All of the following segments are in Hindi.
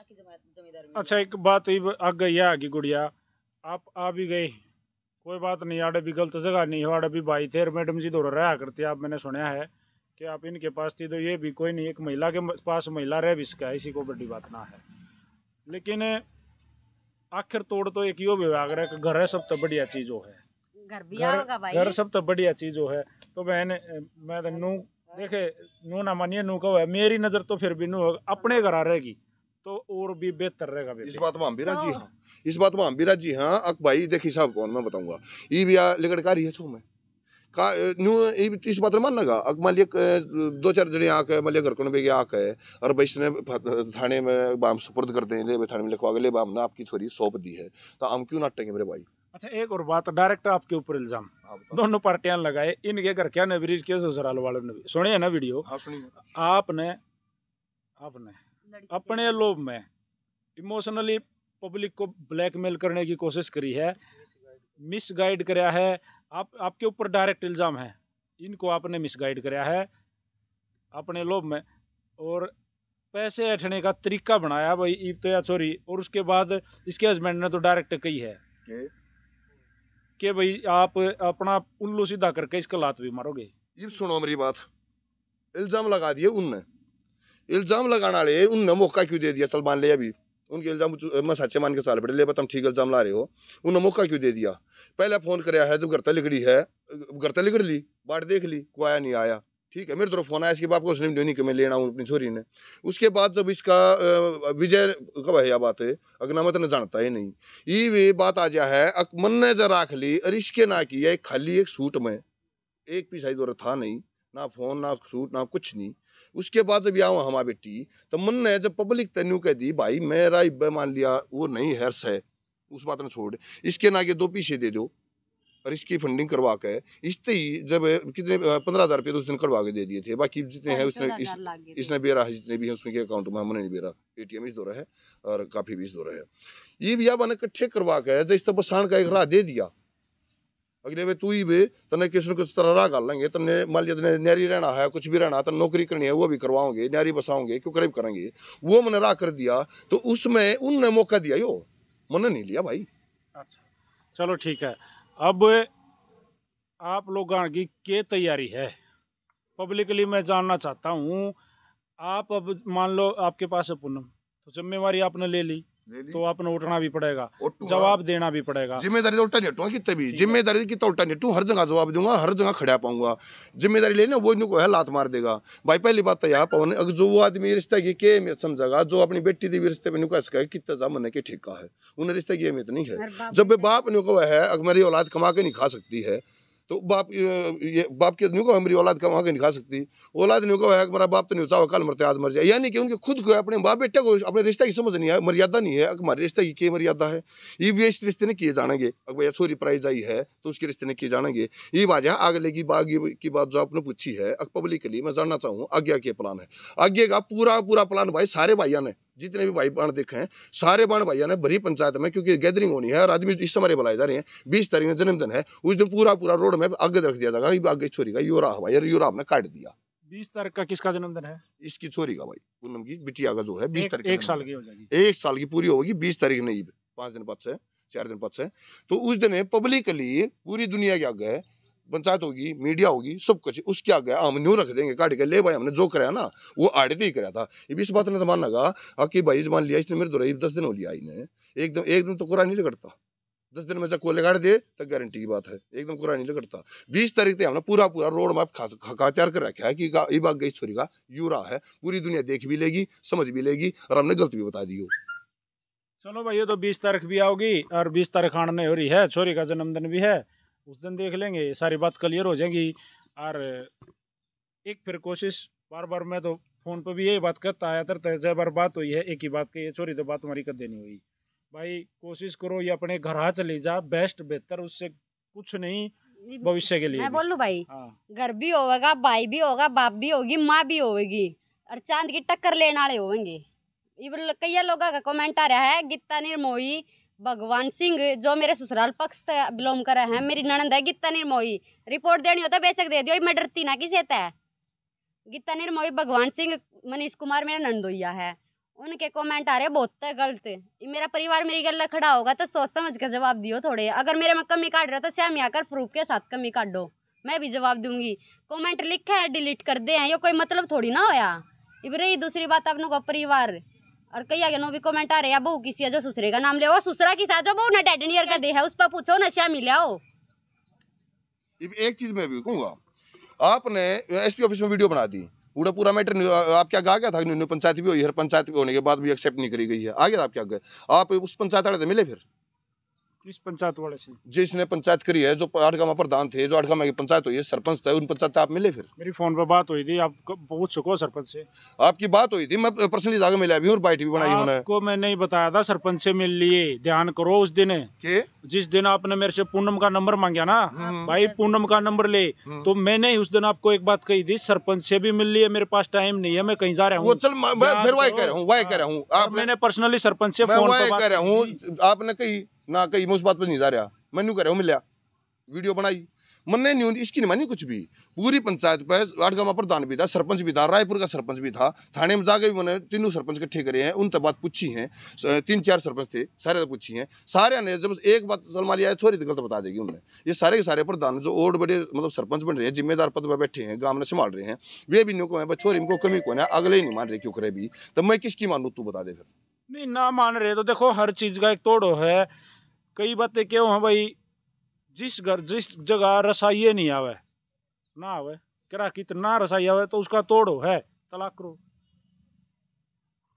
अच्छा एक बात आ गई है आगे गुड़िया आप आ भी गए कोई बात नहीं आड़े भी गलत जगह नहीं हो आड़े भी भाई थे मैडम जी दौड़ रहा करते आप मैंने सुना है कि आप इनके पास थी तो ये भी कोई नहीं एक महिला के पास महिला रह भी इसका इसी को बड़ी बात ना है लेकिन आखिर तोड़ तो एक यो विभाग रहा है घर है सब तो बढ़िया चीज हो है घर भी आएगा भाई घर सब तो बढ़िया चीज हो है तो मैंने मैं तो नू देखे नू ना मानिए नू कहो है मेरी नज़र तो फिर भी नू अपने घर आ रहेगी और भी बेहतर रहेगा इस बात में हम भी हाँ इस बात में हम भी हाँ अक भाई देखी साहब कौन मैं बताऊंगा ये भी लिगड़कारी है का न्यू इस बात में मानना अक मान लिया दो चार जने आके मान लिया घर को गया आके और भाई इसने थाने में बाम सुपुर्द कर दें ले थाने में लिखवा के ले बाम ना आपकी छोरी सौंप दी है तो हम क्यों नाटेंगे मेरे भाई अच्छा एक और बात डायरेक्ट आपके ऊपर इल्जाम हाँ, दोनों पार्टियां लगाए इनके घर क्या ने ब्रिज के ससुराल वालों ने सुनिए ना वीडियो हाँ सुनिए आपने आपने अपने लोभ में इमोशनली पब्लिक को ब्लैकमेल करने की कोशिश करी है मिसगाइड कराया है आप आपके ऊपर डायरेक्ट इल्ज़ाम है इनको आपने मिसगाइड कराया है अपने लोभ में और पैसे ऐठने का तरीका बनाया भाई ईब चोरी और उसके बाद इसके हस्बैंड ने तो डायरेक्ट कही है कि भाई आप अपना उल्लू सीधा करके इसका लात भी मारोगे ये सुनो मेरी बात इल्ज़ाम लगा दिए उनने इल्ज़ाम लगाने वाले उन्होंने मौका क्यों दे दिया चल मान ले अभी उनके इल्ज़ाम मैं सच्चे मान के साल बैठे ले तुम ठीक इल्ज़ाम ला रहे हो उन्होंने मौका क्यों दे दिया पहले फ़ोन कराया है जब गर्ता लिखड़ी है गर्ता लिखड़ ली बाट देख ली को आया नहीं आया ठीक है मेरे तरफ फोन आया इसके बाप को उसने नहीं कि मैं लेना हूँ अपनी छोरी ने उसके बाद जब इसका विजय कब है यह बात है अग्नामत ने जानता ही नहीं ये वे बात आ जा है मन ने जरा राख ली और इसके ना की एक खाली एक सूट में एक भी शायद तो था नहीं ना फोन ना सूट ना कुछ नहीं उसके बाद जब यहाँ हमारा बेटी तो मन ने जब पब्लिक तेन कह दी भाई मेरा इब्बे मान लिया वो नहीं हर्ष है उस बात ने छोड़ इसके ना के दो पीछे दे दो और इसकी फंडिंग करवा के इसते ही जब कितने पंद्रह हजार रुपये तो उस दिन करवा के दे दिए थे बाकी जितने हैं उसने इस, इसने बेरा है जितने भी हैं उसमें के अकाउंट में हमने नहीं बेरा एटीएम इस दौरा है और काफ़ी भी इस दौरा है ये भी मैंने इकट्ठे करवा के जैसे बसान का एक राह दे दिया अगले वे तू ही ਵੇ तने ਕਿਸ कुछ ਕਿਸ ਤਰ੍ਹਾਂ ਰਾਹ ਕਰ ਲਾਂਗੇ मान लिया ਤਨੇ ਨੈਰੀ ਰਹਿਣਾ ਹੈ ਕੁਝ ਵੀ ਰਹਿਣਾ ਤਨ नौकरी करनी है वो भी करवाओगे नहरी बसाओगे क्यों करीब करेंगे वो मैंने राह कर दिया तो उसमें उनने मौका दिया यो मैंने नहीं लिया भाई अच्छा चलो ठीक है अब आप लोग की क्या तैयारी है पब्लिकली मैं जानना चाहता हूँ आप अब मान लो आपके पास है पूनम तो जिम्मेवारी आपने ले ली तो आपने उठना भी पड़ेगा जवाब देना भी पड़ेगा जिम्मेदारी तो उल्टा नहीं हटूंगा तो कितने भी जिम्मेदारी कितना उल्टा नहीं हटू हर जगह जवाब दूंगा हर जगह खड़ा पाऊंगा जिम्मेदारी लेने वो इनको है लात मार देगा भाई पहली बात तो यहाँ पवन अगर जो वो आदमी रिश्ते की के में समझागा जो अपनी बेटी दी रिश्ते में कह कितना जा मन के ठेका है उन्हें रिश्ते की अहमियत नहीं है जब बाप ने कहा है अगर मेरी औलाद कमा के नहीं खा सकती है तो बाप ये बाप की आदमी को मेरी औलाद का वहाँ के नहीं खा सकती औलाद नहीं कहा मेरा बाप तो नहीं होता कल मरते आज मर जाए यानी कि उनके खुद को अपने बाप बेटे को अपने रिश्ते की समझ नहीं है मर्यादा नहीं है हमारे रिश्ते की क्या मर्यादा है ये भी इस रिश्ते ने किए जानेंगे अगर छोरी प्राइज आई है तो उसके रिश्ते ने किए जानेंगे ये है आग लेगी बाग की बात जो आपने पूछी है पब्लिकली मैं जानना चाहूँ आज्ञा के प्लान है आज्ञा का पूरा पूरा प्लान भाई सारे भाइयों ने जितने भी भाई बाण देखे हैं सारे बाण भाइयों ने भरी पंचायत में क्योंकि गैदरिंग होनी है और आदमी इस समय बुलाए जा रहे हैं बीस तारीख में जन्मदिन है उस दिन पूरा पूरा रोड में आगे रख दिया जाएगा आगे छोरी का यूरा भाई यूरा ने काट दिया बीस तारीख का किसका जन्मदिन है इसकी छोरी का भाई पूनम की बिटिया का जो है बीस तारीख एक साल की हो जाएगी एक साल की पूरी होगी बीस तारीख नहीं पाँच दिन बाद से चार दिन बाद से तो उस दिन पब्लिकली पूरी दुनिया के आगे पंचायत होगी मीडिया होगी सब कुछ उसके आगे हम न्यू रख देंगे काट के ले भाई हमने जो कराया ना वो आड़े ही कराया था ये भी इस बात ने तो मान लगा हाँ कि भाई जबान लिया इसने मेरे दुराई तो दस दिन हो लिया इन्हें एकदम एक दिन तो कुरा नहीं लगता दस दिन में जब कोले गाड़ दे तो गारंटी की बात है एकदम कुरा नहीं लगता बीस तारीख तक हमने पूरा पूरा रोड मैप खा तैयार कर रखा है कि ये बाग गई छोरी का यूरा है पूरी दुनिया देख भी लेगी समझ भी लेगी और हमने गलत भी बता दी हो चलो भाई ये तो बीस तारीख भी आओगी और बीस तारीख आने हो रही है छोरी का जन्मदिन भी है उस दिन देख लेंगे सारी बात क्लियर हो जाएगी और एक फिर कोशिश बार बार मैं तो फ़ोन पर भी यही बात करता आया तर तेज तो बार बात हुई है एक ही बात कही छोरी तो बात हमारी कर देनी हुई भाई कोशिश करो ये अपने घर आ चले जा बेस्ट बेहतर उससे कुछ नहीं भविष्य के लिए मैं बोलूँ भाई हाँ। घर भी होगा भाई भी होगा बाप भी होगी माँ भी होगी और चांद की टक्कर लेने वाले होंगे कई लोगों का कमेंट आ रहा है गीता निर्मोही भगवान सिंह जो मेरे ससुराल पक्ष बिलोंग करे हैं मेरी ननंद है गीता निर्मोही रिपोर्ट देनी होता तो बेशक दे दियो मैं डरती ना किसे तय गीता निर्मोही भगवान सिंह मनीष कुमार मेरा नंदोइया है उनके कमेंट आ रहे बहुत है गलत मेरा परिवार मेरी गल खड़ा होगा तो सोच समझ कर जवाब दियो थोड़े अगर मेरे में कमी काट रहे तो सैम आकर प्रूफ के साथ कमी काट दो मैं भी जवाब दूंगी कमेंट लिखे है डिलीट कर दे हैं कोई मतलब थोड़ी ना होया इ रही दूसरी बात आप लोग परिवार और कई आगे नो भी कमेंट आ रहे हैं बहू किसी है जो ससुरे का नाम ले सुसरा की साथ जो बहू ना डेड नियर का दे है उस पर पूछो नशा मिला हो एक चीज मैं भी कहूंगा आपने एसपी ऑफिस में वीडियो बना दी पूरा पूरा मैटर आप क्या गा गया था न्यू पंचायत भी हो हर पंचायत भी होने के बाद भी एक्सेप्ट नहीं करी गई है आ गया था आप क्या गए आप उस पंचायत वाले से मिले फिर किस पंचायत वाले से जिसने पंचायत करी है जो आठगामा प्रधान थे जो आठगामा की पंचायत हुई है सरपंच थे उन पंचायत आप मिले फिर मेरी फोन पर बात हुई थी आप पूछ चुको सरपंच से आपकी बात हुई थी मैं पर्सनली जाकर मिला भी और बाइट भी बनाई उन्होंने आपको मैं नहीं बताया था सरपंच से मिल लिए ध्यान करो उस दिन के? जिस दिन आपने मेरे से पूनम का नंबर मांगा ना हम्म। हाँ, भाई पूनम का नंबर ले हम्म। तो मैंने उस दिन आपको एक बात कही थी सरपंच से भी मिल लिए मेरे पास टाइम नहीं है मैं कहीं जा रहा हूँ चल फिर वाई कह रहा हूँ वाई कह रहा हूँ हाँ, मैंने पर्सनली सरपंच से फोन कह रहा हूँ आपने कही ਨਾ ਕਈ ਮੁਸਬਤ ਪਰ ਨਹੀਂ ਜਾ ਰਿਹਾ रहा हूँ ਮਿਲਿਆ वीडियो बनाई मन्ने न्यून इसकी नहीं मानी कुछ भी पूरी पंचायत पर आठगामा प्रधान भी था सरपंच भी था रायपुर का सरपंच भी था थाने में जाके भी मैंने तीनों सरपंच इकट्ठे करे हैं उन तक बात पूछी है तीन चार सरपंच थे सारे तो पूछी है सारे ने जब एक बात सलमा लिया है थोड़ी गलत बता देगी उन्हें ये सारे के सारे प्रधान जो और बड़े मतलब सरपंच बन रहे हैं जिम्मेदार पद पर बैठे हैं गांव में संभाल रहे हैं वे भी नुको है छोरी इनको कमी कौन है अगले ही नहीं मान रहे क्यों करे भी तब मैं किसकी मानू तू बता दे फिर नहीं ना मान रहे तो देखो हर चीज़ का एक तोड़ो है कई बातें क्यों हैं भाई जिस घर जिस जगह रसाइए नहीं आवे ना आवे करा कितना रसाई आवे तो उसका तोड़ो है तलाक करो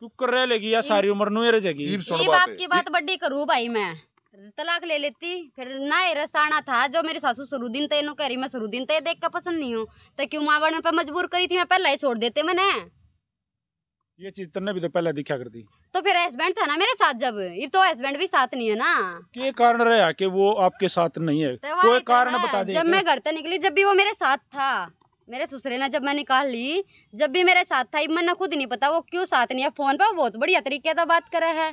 टुक्कर रह लेगी या सारी उम्र नु जाएगी ये की बात बड़ी करूँ भाई मैं तलाक ले लेती फिर ना रसाना था जो मेरे सासू शुरू दिन कह रही मैं शुरू ते तय देख का पसंद नहीं हूँ तो क्यों माँ बहन पर मजबूर करी थी मैं पहले ही छोड़ देते मैंने ये चीज तन्ने भी तो पहले दिखा कर दी तो फिर हस्बैंड था ना मेरे साथ जब ये तो हस्बैंड भी साथ नहीं है ना के कारण रहा कि वो आपके साथ नहीं है तो कोई तो कारण बता दे जब मैं घर से निकली जब भी वो मेरे साथ था मेरे ससुरे ने जब मैं निकाल ली जब भी मेरे साथ था मैंने खुद नहीं पता वो क्यों साथ नहीं है फोन पर बहुत बढ़िया तरीके से बात करे है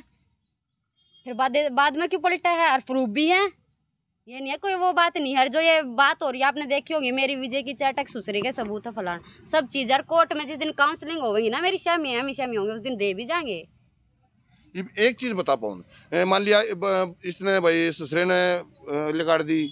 फिर बाद बाद में क्यों पलटा है और प्रूफ भी है ये नहीं है कोई वो बात नहीं है जो ये बात हो रही है आपने देखी होगी मेरी विजय की चैटक ससुरे के सबूत है फलान सब चीज़ यार कोर्ट में जिस दिन काउंसलिंग होगी ना मेरी शामी है हमेशा होंगे उस दिन दे भी जाएंगे एक चीज़ बता पाऊँ मान लिया इसने भाई ससुरे ने लगाड़ दी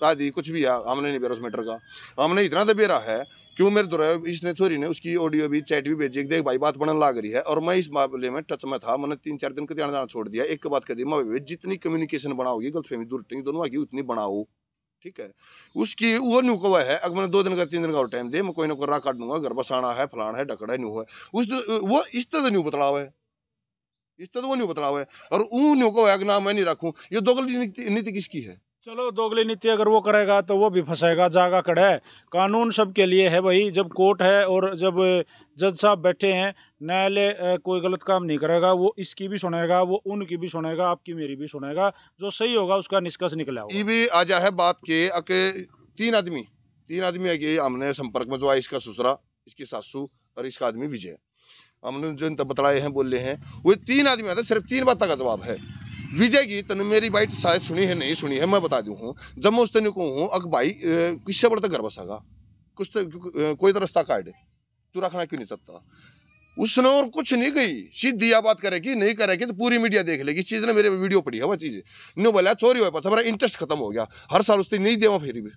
का दी कुछ भी आ हमने नहीं बेरा उस मैटर का हमने इतना दबेरा तो है क्यों मेरे दुरा इसने छोरी ने उसकी ऑडियो भी चैट भी भेजी देख भाई बात बनने लग रही है और मैं इस मामले में टच में था मैंने तीन चार दिन का ध्यान जाना छोड़ दिया एक बात कह दी मैं जितनी कम्युनिकेशन बनाओगी गलतफहमी दूर दोनों आगे उतनी बनाओ ठीक है उसकी वो न्यू कवा है अगर मैंने दो दिन का तीन दिन का और टाइम दे मैं कोई ना कोई राह काट दूंगा घर बसाना है फलाना है डकड़ा है न्यू है उस वो इस तरह न्यू बतलाव है इस तो नहीं हुआ है और ऊन को नाम मैं नहीं रखूँ ये दोगली नीति किसकी है चलो दोगली नीति अगर वो करेगा तो वो भी फंसेगा जागा कड़े कानून सबके लिए है भाई जब कोर्ट है और जब जज साहब बैठे हैं न्यायालय कोई गलत काम नहीं करेगा वो इसकी भी सुनेगा वो उनकी भी सुनेगा आपकी मेरी भी सुनेगा जो सही होगा उसका निष्कर्ष निकला ये भी आ जा है बात के अके तीन आदमी तीन आदमी आगे हमने संपर्क में जो आया इसका ससुरा इसकी सासू और इसका आदमी विजय हमने जो इनता बतलाए हैं बोले हैं वो तीन आदमी आते सिर्फ तीन बातों का जवाब है विजय की तन मेरी बाइट शायद सुनी है नहीं सुनी है मैं बता दू हूँ जब मैं उस तेन को हूँ अग भाई किससे बढ़ता तो घर बसागा कुछ तो कोई तो रास्ता काट तू रखना क्यों नहीं सकता उसने और कुछ नहीं कही सीधी या बात करेगी नहीं करेगी तो पूरी मीडिया देख लेगी चीज़ ने मेरे वीडियो पड़ी है वह चीज़ नो बोला चोरी हो पास मेरा इंटरेस्ट खत्म हो गया हर साल उससे नहीं देवा फिर भी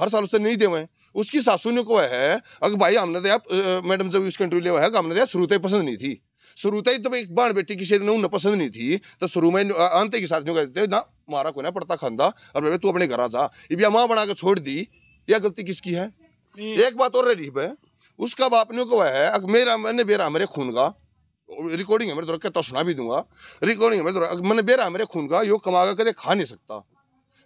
हर साल उससे नहीं देवा उसकी सासू ने को है अगर भाई हमने तो आप मैडम जब उस कंट्री ले है हमने तो शुरू पसंद नहीं थी शुरू तक जब एक बाण बेटी की शेर ने पसंद नहीं थी तो शुरू में आंते के साथ कहते ना मारा को ना पड़ता खांदा और बेबे तू अपने घर आ जा ये भी माँ बना के छोड़ दी यह गलती किसकी है हम्म। एक बात और रही है उसका बाप ने को है अगर मेरा मैंने बेरा मेरे खून का रिकॉर्डिंग है मेरे दौरा तो कहता तो सुना भी दूंगा रिकॉर्डिंग है मेरे दौरा तो मैंने बेरा मेरे खून का यो कमा कर कभी खा नहीं सकता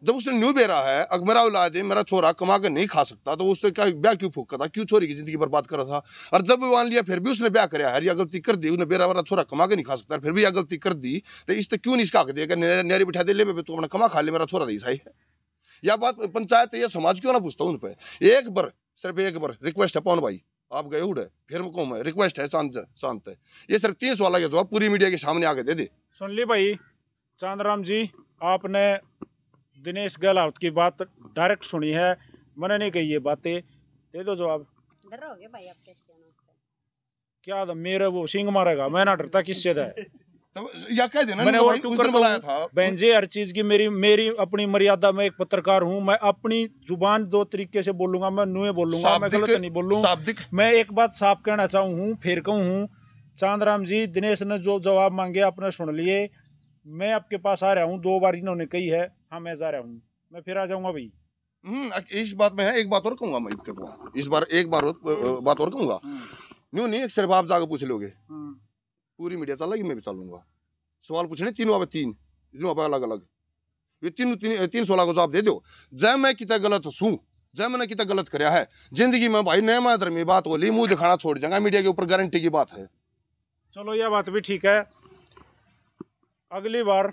जब उसने न्यू बेरा है अगर मेरा औलाद है मेरा छोरा कमा कर नहीं खा सकता तो उसने क्या ब्याह क्यों फूक था क्यों छोरी की जिंदगी बर्बाद कर रहा था और जब मान लिया फिर भी उसने ब्याह कराया हर यह गलती कर दी उसने बेरा वाला छोरा कमा के नहीं खा सकता फिर भी यह गलती कर दी तो इस तक क्यों नहीं इसका हक दिया नारी बिठा दे ले तो अपना कमा खा ले मेरा छोरा नहीं सही है यह बात पंचायत या समाज क्यों ना पूछता उन पर एक बार सिर्फ एक बार रिक्वेस्ट है पवन भाई आप गए उड़े फिर कौन है रिक्वेस्ट है शांत शांत है ये सिर्फ तीन सवाल का जवाब पूरी मीडिया के सामने आके दे दे सुन ली भाई चांद राम जी आपने दिनेश गहलावत की बात डायरेक्ट सुनी है मैंने नहीं कही ये बातें दे दो जवाब भाई आप क्या था मेरा वो सिंह मारेगा मैं ना डरता किससे तो था तो हर चीज की मेरी मेरी अपनी मर्यादा में एक पत्रकार हूँ मैं अपनी जुबान दो तरीके से बोलूंगा मैं नुए बोलूंगा मैं गलत नहीं बोलूंगा मैं एक बात साफ कहना चाहूँ फिर कहूँ चांद राम जी दिनेश ने जो जवाब मांगे आपने सुन लिए मैं आपके पास आ रहा हूँ दो बार इन्होंने कही है हाँ मैं जा रहा हूँ मैं फिर आ जाऊंगा भाई हम्म, इस बात में है एक बात और कहूंगा मैं आपके को तो। इस बार एक बार हम्म। बात और कहूंगा हम्म। न्यू नहीं सिर्फ आप जाकर पूछ लोगे पूरी मीडिया चल रही मैं भी चलूंगा सवाल पूछने तीनों अब तीन तीनों अब अलग अलग ये तीन तीन तीन सोलह को जवाब दे दो जय मैं कितना गलत हूँ जय मैंने कितना गलत कराया है जिंदगी में भाई नया मैं धर्मी बात बोली मुंह दिखाना छोड़ जाएगा मीडिया के ऊपर गारंटी की बात है चलो यह बात भी ठीक है अगली बार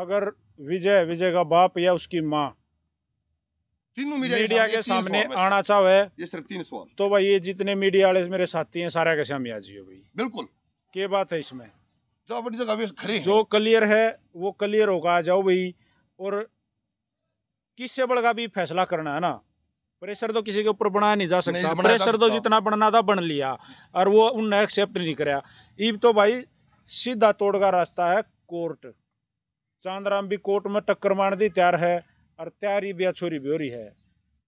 अगर विजय विजय का बाप या उसकी माँ तीनों मीडिया, मीडिया के सामने आना चाहे ये सिर्फ तीन सवाल तो भाई ये जितने मीडिया वाले मेरे साथी हैं सारे कैसे हम याजी हो भाई बिल्कुल क्या बात है इसमें जो अपनी जगह खड़े जो क्लियर है वो क्लियर होगा जाओ भाई और किससे बड़का भी फैसला करना है ना प्रेशर तो किसी के ऊपर बनाया नहीं जा सकता प्रेशर तो जितना बनना था बन लिया और वो उन एक्सेप्ट नहीं कराया ईब तो भाई सीधा तोड़ का रास्ता है कोर्ट चांदराम भी कोर्ट में टक्कर मार दी तैयार है और तैयारी भी अछोरी ब्योरी है